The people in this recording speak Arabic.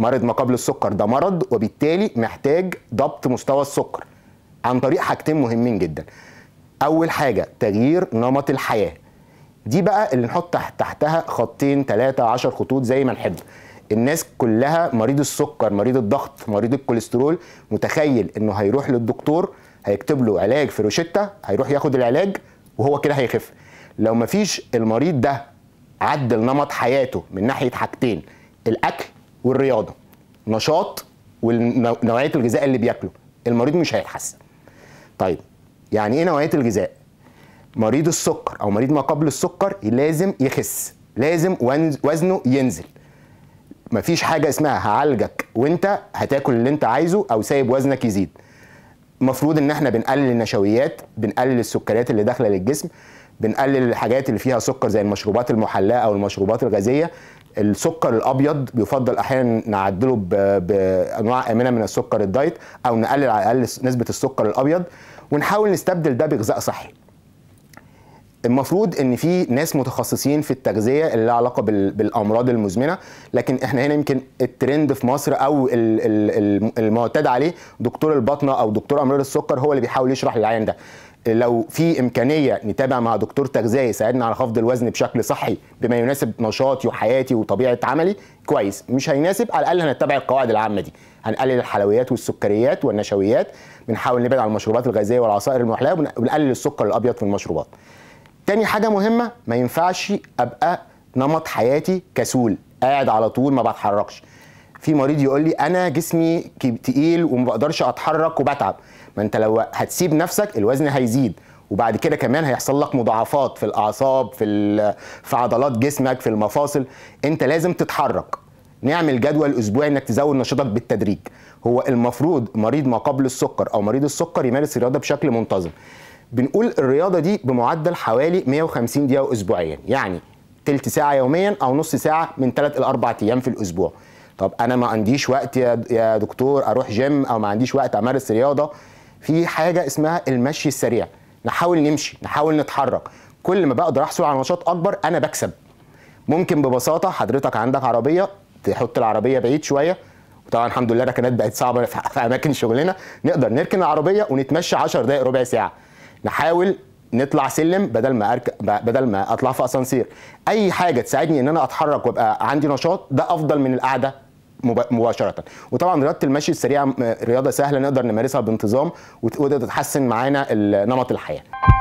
مرض ما قبل السكر ده مرض وبالتالي محتاج ضبط مستوى السكر عن طريق حاجتين مهمين جدا اول حاجه تغيير نمط الحياه دي بقى اللي نحط تحتها خطين تلاتة عشر خطوط زي ما نحب الناس كلها مريض السكر مريض الضغط مريض الكوليسترول متخيل انه هيروح للدكتور هيكتب له علاج في روشتة هيروح ياخد العلاج وهو كده هيخف لو مفيش المريض ده عدل نمط حياته من ناحيه حاجتين الاكل والرياضه نشاط ونوعيه الغذاء اللي بياكله المريض مش هيتحسن طيب يعني ايه نوعيه الغذاء مريض السكر او مريض ما قبل السكر لازم يخس لازم وزنه ينزل مفيش حاجه اسمها هعالجك وانت هتاكل اللي انت عايزه او سايب وزنك يزيد المفروض ان احنا بنقلل النشويات بنقلل السكريات اللي داخله للجسم بنقلل الحاجات اللي فيها سكر زي المشروبات المحلاه او المشروبات الغازيه السكر الابيض بيفضل احيانا نعدله بانواع امنه من السكر الدايت او نقلل على الاقل نسبه السكر الابيض ونحاول نستبدل ده بغذاء صحي المفروض ان في ناس متخصصين في التغذيه اللي لها علاقه بالامراض المزمنه لكن احنا هنا يمكن الترند في مصر او المعتاد عليه دكتور الباطنه او دكتور امراض السكر هو اللي بيحاول يشرح للعيان ده لو في امكانيه نتابع مع دكتور تغذيه يساعدنا على خفض الوزن بشكل صحي بما يناسب نشاطي وحياتي وطبيعه عملي كويس مش هيناسب على الاقل هنتبع القواعد العامه دي هنقلل الحلويات والسكريات والنشويات بنحاول نبعد عن المشروبات الغازيه والعصائر المحلاه وبنقلل السكر الابيض في المشروبات تاني حاجه مهمه ما ينفعش ابقى نمط حياتي كسول قاعد على طول ما بتحركش في مريض يقول لي انا جسمي تقيل وما بقدرش اتحرك وبتعب ما انت لو هتسيب نفسك الوزن هيزيد وبعد كده كمان هيحصل لك مضاعفات في الاعصاب في في عضلات جسمك في المفاصل انت لازم تتحرك نعمل جدول اسبوعي انك تزود نشاطك بالتدريج هو المفروض مريض ما قبل السكر او مريض السكر يمارس الرياضه بشكل منتظم بنقول الرياضه دي بمعدل حوالي 150 دقيقه اسبوعيا يعني تلت ساعه يوميا او نص ساعه من 3 ل 4 ايام في الاسبوع طب انا ما عنديش وقت يا يا دكتور اروح جيم او ما عنديش وقت امارس رياضه في حاجه اسمها المشي السريع نحاول نمشي نحاول نتحرك كل ما بقدر احصل على نشاط اكبر انا بكسب ممكن ببساطه حضرتك عندك عربيه تحط العربيه بعيد شويه وطبعا الحمد لله ركنات بقت صعبه في اماكن شغلنا نقدر نركن العربيه ونتمشى 10 دقائق ربع ساعه نحاول نطلع سلم بدل ما أرك... بدل ما اطلع في اسانسير اي حاجه تساعدني ان انا اتحرك وابقى عندي نشاط ده افضل من القعده مباشره وطبعا رياضه المشي السريعه رياضه سهله نقدر نمارسها بانتظام وتقدر تتحسن معانا نمط الحياه